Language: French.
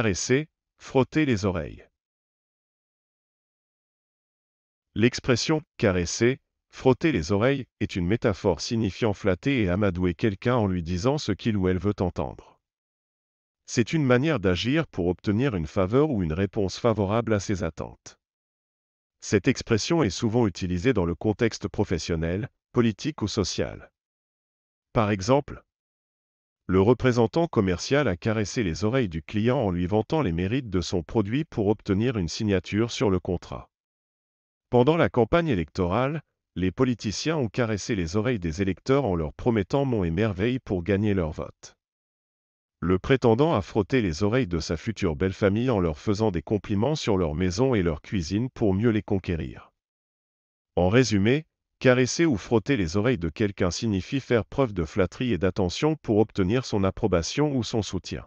caresser, frotter les oreilles. L'expression caresser, frotter les oreilles est une métaphore signifiant flatter et amadouer quelqu'un en lui disant ce qu'il ou elle veut entendre. C'est une manière d'agir pour obtenir une faveur ou une réponse favorable à ses attentes. Cette expression est souvent utilisée dans le contexte professionnel, politique ou social. Par exemple, le représentant commercial a caressé les oreilles du client en lui vantant les mérites de son produit pour obtenir une signature sur le contrat. Pendant la campagne électorale, les politiciens ont caressé les oreilles des électeurs en leur promettant mont et merveille pour gagner leur vote. Le prétendant a frotté les oreilles de sa future belle-famille en leur faisant des compliments sur leur maison et leur cuisine pour mieux les conquérir. En résumé, Caresser ou frotter les oreilles de quelqu'un signifie faire preuve de flatterie et d'attention pour obtenir son approbation ou son soutien.